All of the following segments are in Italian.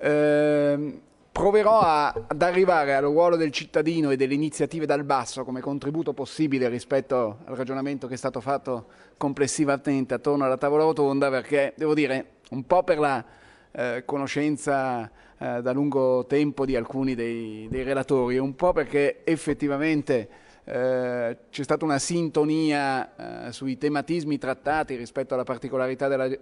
Ehm, proverò a, ad arrivare al ruolo del cittadino e delle iniziative dal basso come contributo possibile rispetto al ragionamento che è stato fatto complessivamente attorno alla tavola rotonda perché devo dire un po' per la eh, conoscenza eh, da lungo tempo di alcuni dei, dei relatori, un po' perché effettivamente eh, c'è stata una sintonia eh, sui tematismi trattati rispetto alla particolarità della eh,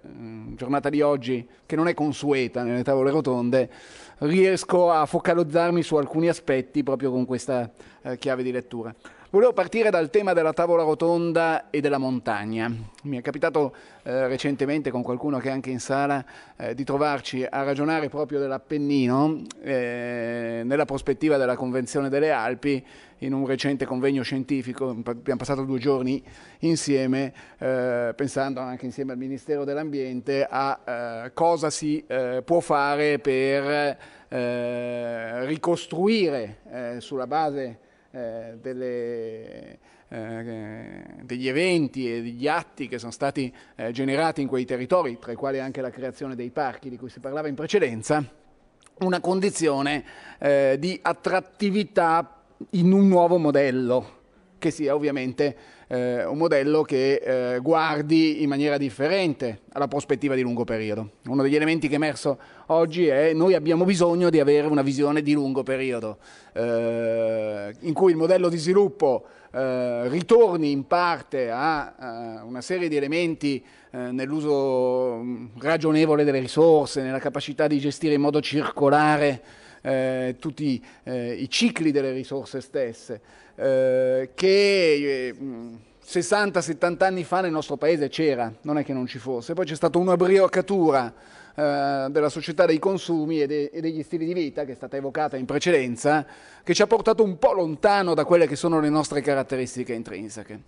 giornata di oggi, che non è consueta nelle tavole rotonde, riesco a focalizzarmi su alcuni aspetti proprio con questa eh, chiave di lettura. Volevo partire dal tema della tavola rotonda e della montagna. Mi è capitato eh, recentemente con qualcuno che è anche in sala eh, di trovarci a ragionare proprio dell'Appennino eh, nella prospettiva della Convenzione delle Alpi in un recente convegno scientifico. Abbiamo passato due giorni insieme, eh, pensando anche insieme al Ministero dell'Ambiente a eh, cosa si eh, può fare per ricostruire sulla base eh, delle, eh, degli eventi e degli atti che sono stati eh, generati in quei territori, tra i quali anche la creazione dei parchi di cui si parlava in precedenza, una condizione eh, di attrattività in un nuovo modello che sia ovviamente eh, un modello che eh, guardi in maniera differente alla prospettiva di lungo periodo. Uno degli elementi che è emerso oggi è che noi abbiamo bisogno di avere una visione di lungo periodo, eh, in cui il modello di sviluppo eh, ritorni in parte a, a, una serie di elementi eh, nell'uso mm, ragionevole delle risorse, nella capacità di gestire in modo circolare eh, tutti eh, i cicli delle risorse stesse, eh, che 60-70 eh, anni fa nel nostro paese c'era, non è che non ci fosse, poi c'è stata una eh, della società dei consumi e, de e, degli stili di vita che è stata evocata in precedenza, che ci ha portato un po' lontano da quelle che sono le nostre caratteristiche intrinseche.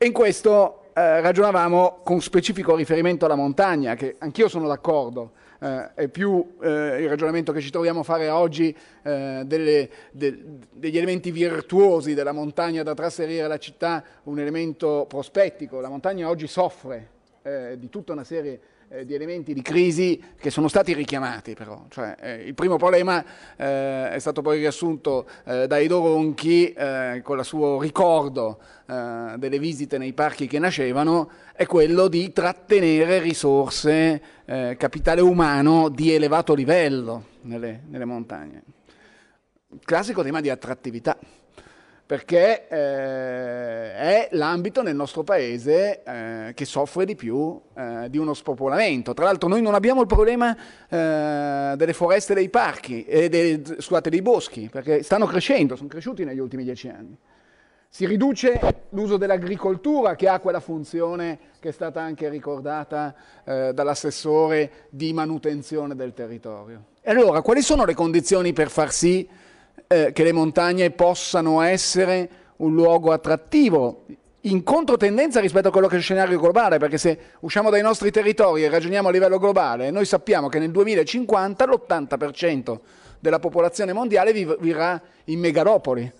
E in questo eh, ragionavamo con specifico riferimento alla montagna, che anch'io sono d'accordo, eh, è più eh, il ragionamento che ci troviamo a fare oggi eh, delle, de, degli elementi virtuosi della montagna da trasferire alla città, un elemento prospettico. La montagna oggi soffre eh, di tutta una serie di eh, di elementi di crisi che sono stati richiamati però. Cioè, eh, il primo problema eh, è stato poi riassunto eh, da Edo Ronchi eh, con il suo ricordo eh, delle visite nei parchi che nascevano, è quello di trattenere risorse, capitale umano di elevato livello nelle, nelle montagne. Classico tema di attrattività perché eh, è l'ambito nel nostro paese eh, che soffre di più eh, di uno spopolamento. Tra l'altro noi non abbiamo il problema eh, delle foreste dei parchi, e dei, scusate, dei boschi, perché stanno crescendo, sono cresciuti negli ultimi dieci anni. Si riduce l'uso dell'agricoltura che ha quella funzione che è stata anche ricordata eh, dall'assessore di manutenzione del territorio. E allora, quali sono le condizioni per far sì che eh, che le montagne possano essere un luogo attrattivo in controtendenza rispetto a quello che è il scenario globale, perché se usciamo dai nostri territori e ragioniamo a livello globale, noi sappiamo che nel 2050 l'80% della popolazione mondiale vivrà in megalopoli.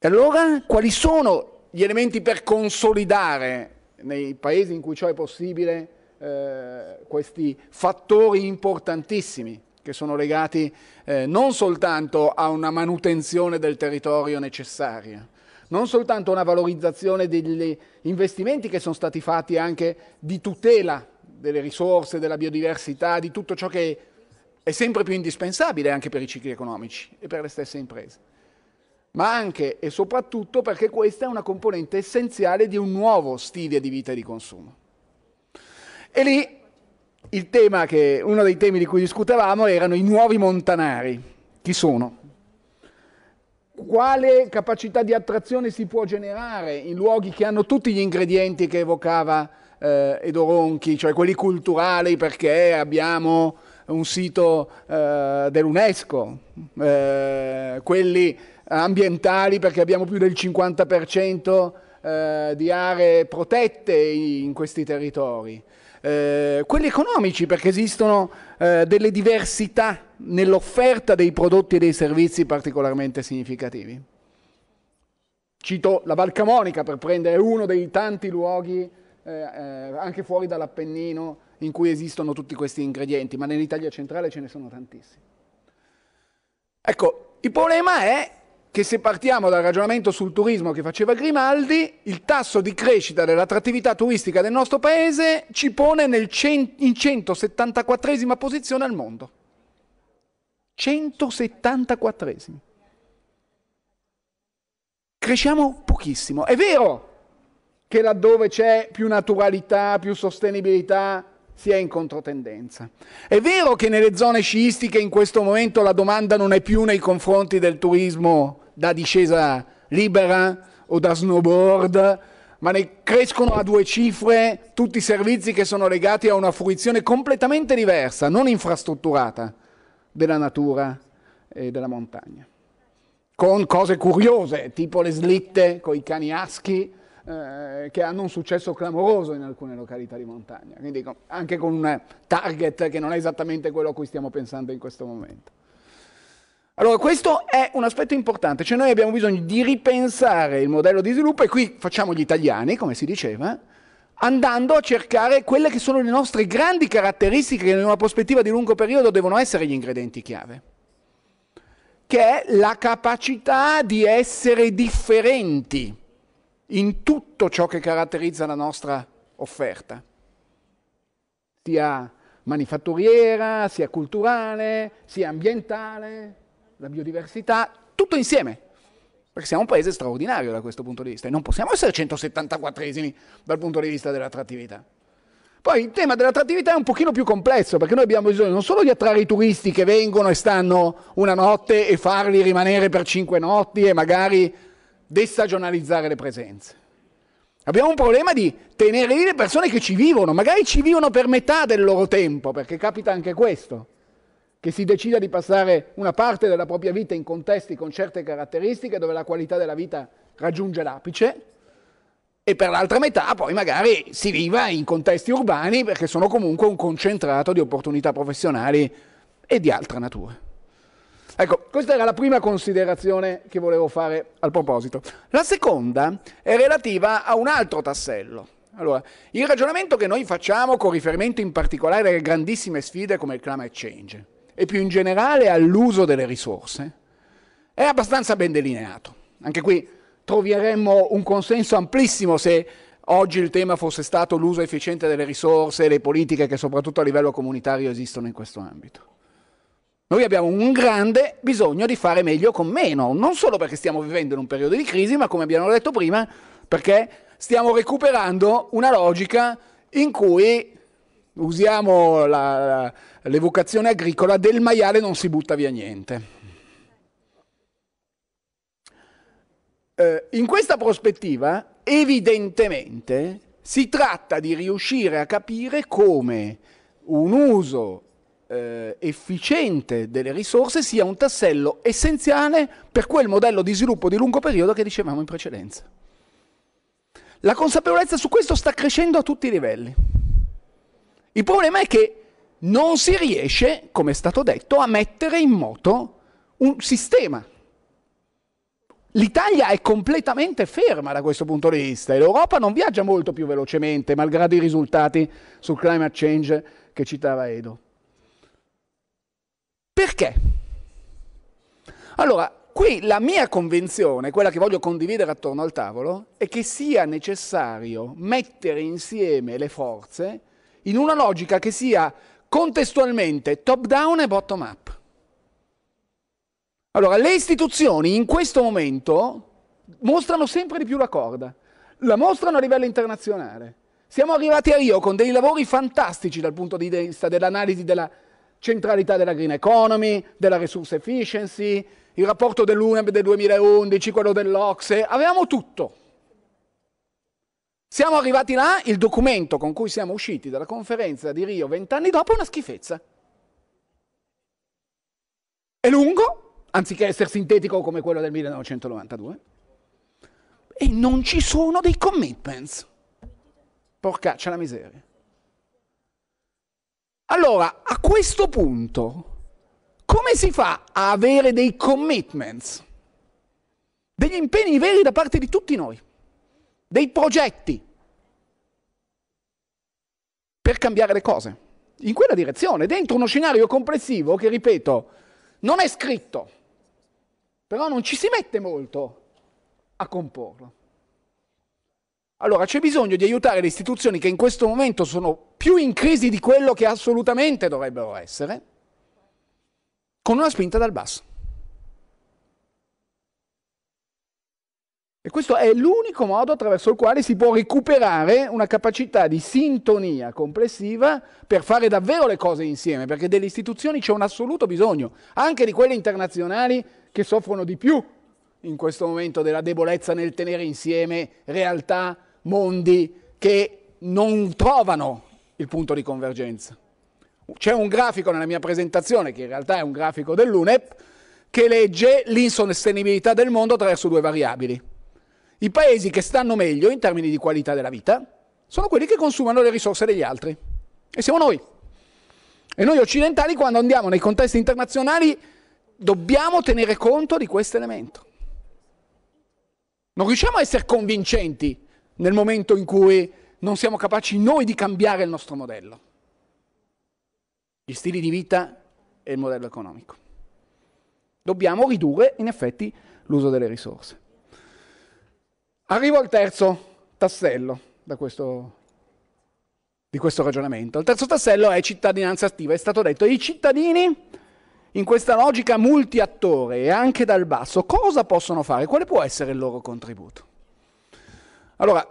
E allora quali sono gli elementi per consolidare nei paesi in cui ciò è possibile eh, questi fattori importantissimi? che sono legati eh, non soltanto a una manutenzione del territorio necessaria, non soltanto a una valorizzazione degli investimenti che sono stati fatti anche di tutela delle risorse, della biodiversità, di tutto ciò che è sempre più indispensabile anche per i cicli economici e per le stesse imprese, ma anche e soprattutto perché questa è una componente essenziale di un nuovo stile di vita e di consumo. E lì che, uno dei temi di cui discutevamo erano i nuovi montanari. Chi sono? Quale capacità di attrazione si può generare in luoghi che hanno tutti gli ingredienti che evocava eh, Edo Ronchi, cioè quelli culturali perché abbiamo un sito eh, dell'UNESCO, eh, quelli ambientali perché abbiamo più del 50% eh, di aree protette in questi territori eh, quelli economici, perché esistono eh, delle diversità nell'offerta dei prodotti e dei servizi particolarmente significativi. Cito la Val Camonica per prendere uno dei tanti luoghi, eh, eh, anche fuori dall'Appennino, in cui esistono tutti questi ingredienti, ma nell'Italia centrale ce ne sono tantissimi. Ecco, il problema è che se partiamo dal ragionamento sul turismo che faceva Grimaldi, il tasso di crescita dell'attrattività turistica del nostro paese ci pone cent- in 174esima posizione al mondo. 174 Cresciamo pochissimo. È vero che laddove c'è più naturalità, più sostenibilità, si è in controtendenza. È vero che nelle zone sciistiche in questo momento la domanda non è più nei confronti del turismo da discesa libera o da snowboard, ma ne crescono a due cifre tutti i servizi che sono legati a una fruizione completamente diversa, non infrastrutturata, della natura e della montagna. Con cose curiose, tipo le slitte con i cani aschi, eh, che hanno un successo clamoroso in alcune località di montagna, quindi con, anche con un eh, target che non è esattamente quello a cui stiamo pensando in questo momento. Allora, questo è un aspetto importante, cioè noi abbiamo bisogno di ripensare il modello di sviluppo e qui facciamo gli italiani, come si diceva, andando a cercare quelle che sono le nostre grandi caratteristiche che in una prospettiva di lungo periodo devono essere gli ingredienti chiave, che è la capacità di essere differenti in tutto ciò che caratterizza la nostra offerta, sia manifatturiera, sia culturale, sia ambientale, la biodiversità, tutto insieme. Perché siamo un paese straordinario da questo punto di vista e non possiamo essere 174esimi dal punto di vista dell'attrattività. Poi il tema dell'attrattività è un pochino più complesso perché noi abbiamo bisogno non solo di attrarre i turisti che vengono e stanno una notte e farli rimanere per cinque notti e magari destagionalizzare le presenze. Abbiamo un problema di tenere lì le persone che ci vivono, magari ci vivono per metà del loro tempo, perché capita anche questo, che si decida di passare una parte della propria vita in contesti con certe caratteristiche dove la qualità della vita raggiunge l'apice e per l'altra metà poi magari si viva in contesti urbani perché sono comunque un concentrato di opportunità professionali e di altra natura. Ecco, questa era la prima considerazione che volevo fare al proposito. La seconda è relativa a un altro tassello. Allora, il ragionamento che noi facciamo con riferimento in particolare alle grandissime sfide come il climate change e più in generale all'uso delle risorse è abbastanza ben delineato. Anche qui troveremmo un consenso amplissimo se oggi il tema fosse stato l'uso efficiente delle risorse e le politiche che soprattutto a livello comunitario esistono in questo ambito. Noi abbiamo un grande bisogno di fare meglio con meno, non solo perché stiamo vivendo in un periodo di crisi, ma come abbiamo detto prima, perché stiamo recuperando una logica in cui usiamo la, l'evocazione agricola del maiale non si butta via niente. Eh, in questa prospettiva, evidentemente, si tratta di riuscire a capire come un uso eh, efficiente delle risorse sia un tassello essenziale per quel modello di sviluppo di lungo periodo che dicevamo in precedenza. La consapevolezza su questo sta crescendo a tutti i livelli. Il problema è che non si riesce, come è stato detto, a mettere in moto un sistema. L'Italia è completamente ferma da questo punto di vista e l'Europa non viaggia molto più velocemente, malgrado i risultati sul climate change che citava Edo. Perché? Allora, qui la mia convinzione, quella che voglio condividere attorno al tavolo, è che sia necessario mettere insieme le forze in una logica che sia contestualmente top down e bottom up. Allora, le istituzioni in questo momento mostrano sempre di più la corda, la mostrano a livello internazionale. Siamo arrivati a Rio con dei lavori fantastici dal punto di vista dell'analisi della centralità della green economy, della resource efficiency, il rapporto dell'UNEB del 2011, quello dell'Ocse, avevamo tutto. Siamo arrivati là, il documento con cui siamo usciti dalla conferenza di Rio vent'anni dopo è una schifezza. È lungo, anziché essere sintetico come quello del 1992, e non ci sono dei commitments. Porca, Porcaccia la miseria. Allora, a questo punto, come si fa a avere dei commitments, degli impegni veri da parte di tutti noi, dei progetti per cambiare le cose? In quella direzione, dentro uno scenario complessivo che, ripeto, non è scritto, però non ci si mette molto a comporlo. Allora c'è bisogno di aiutare le istituzioni che in questo momento sono più in crisi di quello che assolutamente dovrebbero essere, con una spinta dal basso. E questo è l'unico modo attraverso il quale si può recuperare una capacità di sintonia complessiva per fare davvero le cose insieme, perché delle istituzioni c'è un assoluto bisogno, anche di quelle internazionali che soffrono di più in questo momento della debolezza nel tenere insieme realtà mondi che non trovano il punto di convergenza. C'è un grafico nella mia presentazione, che in realtà è un grafico dell'UNEP, che legge l'insostenibilità del mondo attraverso due variabili. I paesi che stanno meglio in termini di qualità della vita sono quelli che consumano le risorse degli altri. E siamo noi. E noi occidentali, quando andiamo nei contesti internazionali, dobbiamo tenere conto di questo elemento. Non riusciamo a essere convincenti nel momento in cui non siamo capaci noi di cambiare il nostro modello, gli stili di vita e il modello economico. Dobbiamo ridurre in effetti l'uso delle risorse. Arrivo al terzo tassello questo, di questo ragionamento. Il terzo tassello è cittadinanza attiva. È stato detto, i cittadini in questa logica multiattore e anche dal basso cosa possono fare? Quale può essere il loro contributo? Allora,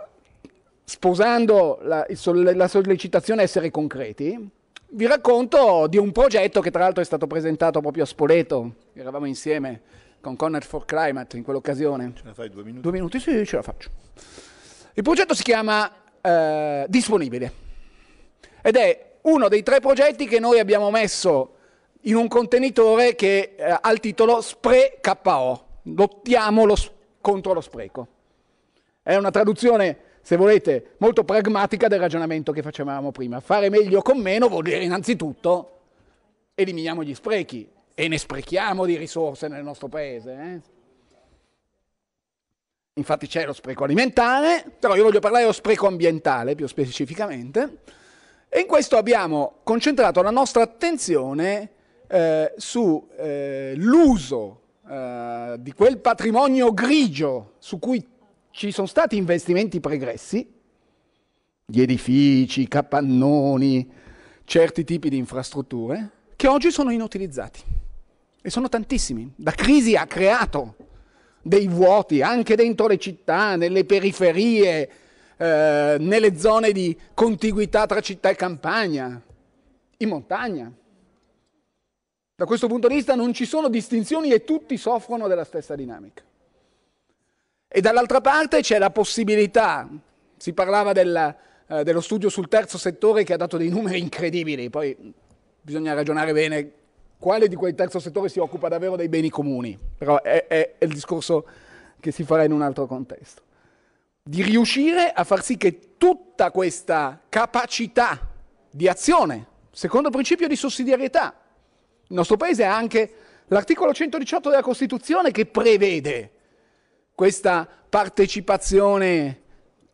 sposando la, la sollecitazione a essere concreti, vi racconto di un progetto che tra l'altro è stato presentato proprio a Spoleto, eravamo insieme con Connect for Climate in quell'occasione. Ce la fai due minuti? Due minuti, sì, ce la faccio. Il progetto si chiama eh, Disponibile ed è uno dei tre progetti che noi abbiamo messo in un contenitore che eh, ha il titolo Spre KO. Lottiamo lo, contro lo spreco. È una traduzione, se volete, molto pragmatica del ragionamento che facevamo prima. Fare meglio con meno vuol dire innanzitutto eliminiamo gli sprechi e ne sprechiamo di risorse nel nostro paese. Eh? Infatti c'è lo spreco alimentare, però io voglio parlare dello spreco ambientale più specificamente. E in questo abbiamo concentrato la nostra attenzione eh, sull'uso eh, eh, di quel patrimonio grigio su cui ci sono stati investimenti pregressi, gli edifici, i capannoni, certi tipi di infrastrutture, che oggi sono inutilizzati. E sono tantissimi. La crisi ha creato dei vuoti anche dentro le città, nelle periferie, eh, nelle zone di contiguità tra città e campagna, in montagna. Da questo punto di vista non ci sono distinzioni e tutti soffrono della stessa dinamica. E dall'altra parte c'è la possibilità, si parlava del, eh, dello studio sul terzo settore che ha dato dei numeri incredibili, poi bisogna ragionare bene quale di quel terzo settore si occupa davvero dei beni comuni, però è, è, è il discorso che si farà in un altro contesto. Di riuscire a far sì che tutta questa capacità di azione, secondo il principio di sussidiarietà, il nostro Paese ha anche l'articolo 118 della Costituzione che prevede questa partecipazione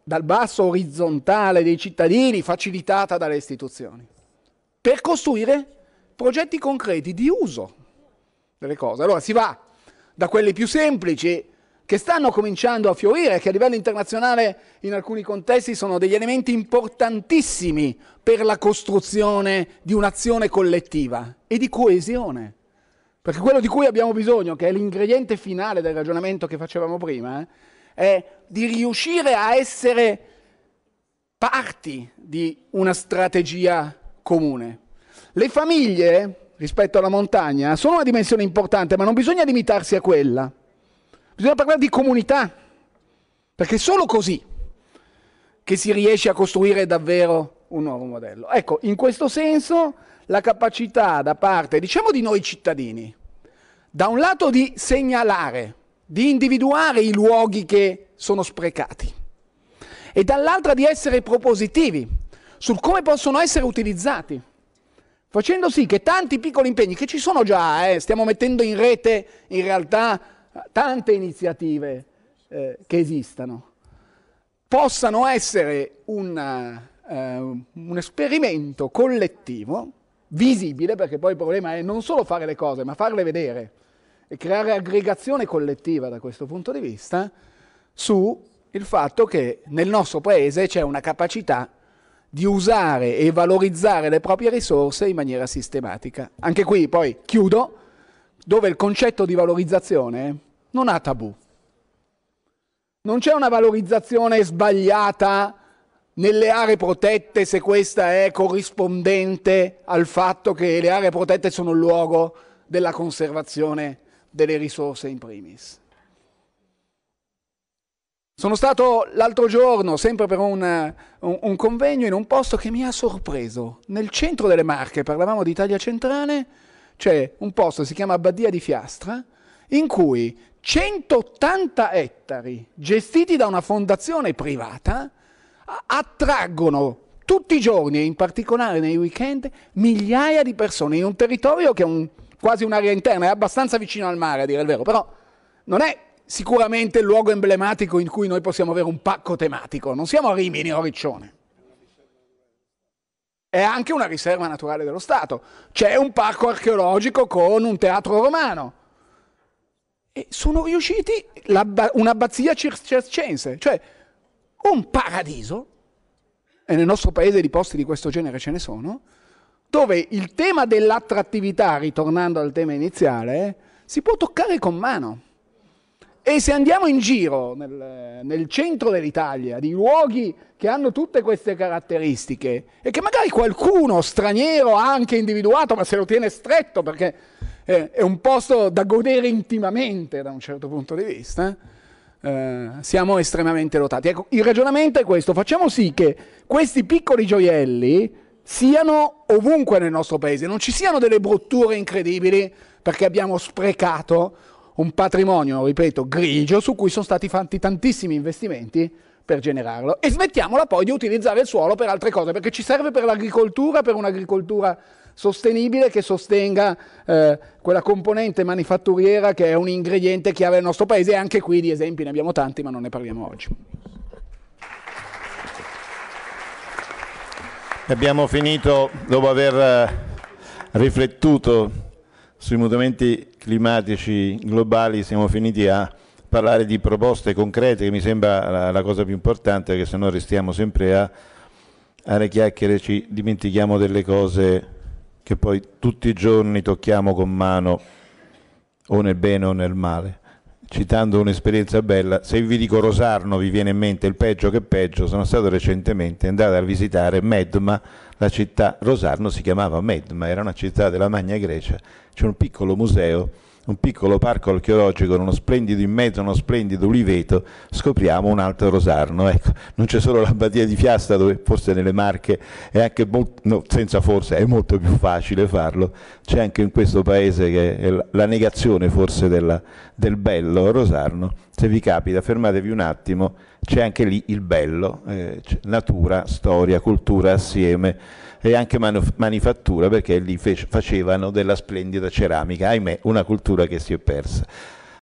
dal basso orizzontale dei cittadini facilitata dalle istituzioni, per costruire progetti concreti di uso delle cose. Allora si va da quelli più semplici che stanno cominciando a fiorire, che a livello internazionale in alcuni contesti sono degli elementi importantissimi per la costruzione di un'azione collettiva e di coesione perché quello di cui abbiamo bisogno, che è l'ingrediente finale del ragionamento che facevamo prima, eh, è di riuscire a essere parti di una strategia comune. Le famiglie, rispetto alla montagna, sono una dimensione importante, ma non bisogna limitarsi a quella. Bisogna parlare di comunità, perché è solo così che si riesce a costruire davvero un nuovo modello. Ecco, in questo senso la capacità da parte, diciamo di noi cittadini, da un lato di segnalare, di individuare i luoghi che sono sprecati e dall'altra di essere propositivi sul come possono essere utilizzati, facendo sì che tanti piccoli impegni, che ci sono già, eh, stiamo mettendo in rete in realtà tante iniziative eh, che esistano, possano essere una, eh, un esperimento collettivo visibile, perché poi il problema è non solo fare le cose, ma farle vedere e creare aggregazione collettiva da questo punto di vista su il fatto che nel nostro paese c'è una capacità di usare e valorizzare le proprie risorse in maniera sistematica. Anche qui poi chiudo, dove il concetto di valorizzazione non ha tabù. Non c'è una valorizzazione sbagliata nelle aree protette se questa è corrispondente al fatto che le aree protette sono il luogo della conservazione delle risorse in primis. Sono stato l'altro giorno, sempre per un, un, un, convegno, in un posto che mi ha sorpreso. Nel centro delle Marche, parlavamo di Italia centrale, c'è un posto che si chiama Abbadia di Fiastra, in cui 180 ettari gestiti da una fondazione privata attraggono tutti i giorni e in particolare nei weekend migliaia di persone in un territorio che è un, quasi un'area interna, è abbastanza vicino al mare a dire il vero, però non è sicuramente il luogo emblematico in cui noi possiamo avere un pacco tematico, non siamo a Rimini o Riccione. È anche una riserva naturale dello Stato, c'è un parco archeologico con un teatro romano. E sono riusciti un'abbazia circense, cioè un paradiso, e nel nostro paese di posti di questo genere ce ne sono, dove il tema dell'attrattività, ritornando al tema iniziale, si può toccare con mano. E se andiamo in giro nel, nel centro dell'Italia, di luoghi che hanno tutte queste caratteristiche e che magari qualcuno straniero ha anche individuato, ma se lo tiene stretto perché eh, è un posto da godere intimamente da un certo punto di vista, eh, siamo estremamente dotati. Ecco, il ragionamento è questo, facciamo sì che questi piccoli gioielli siano ovunque nel nostro paese, non ci siano delle brutture incredibili perché abbiamo sprecato un patrimonio, ripeto, grigio su cui sono stati fatti tantissimi investimenti per generarlo e smettiamola poi di utilizzare il suolo per altre cose perché ci serve per l'agricoltura, per un'agricoltura sostenibile che sostenga eh, quella componente manifatturiera che è un ingrediente chiave del nostro paese e anche qui di esempi ne abbiamo tanti ma non ne parliamo oggi. Abbiamo finito dopo aver eh, riflettuto sui mutamenti climatici globali, siamo finiti a parlare di proposte concrete che mi sembra la, la cosa più importante perché se no restiamo sempre a, a chiacchiere ci dimentichiamo delle cose che poi tutti i giorni tocchiamo con mano o nel bene o nel male. Citando un'esperienza bella, se vi dico Rosarno vi viene in mente il peggio che peggio, sono stato recentemente andato a visitare Medma, la città Rosarno si chiamava Medma, era una città della Magna Grecia, c'è un piccolo museo un piccolo parco archeologico, uno splendido in mezzo, a uno splendido uliveto, scopriamo un altro rosarno. Ecco, non c'è solo l'abbadia di Fiasta dove forse nelle Marche è anche molto, no, senza forse è molto più facile farlo, c'è anche in questo paese che è la negazione forse della, del bello rosarno. Se vi capita fermatevi un attimo, c'è anche lì il bello, eh, natura, storia, cultura assieme e anche manifattura perché lì facevano della splendida ceramica, ahimè una cultura che si è persa.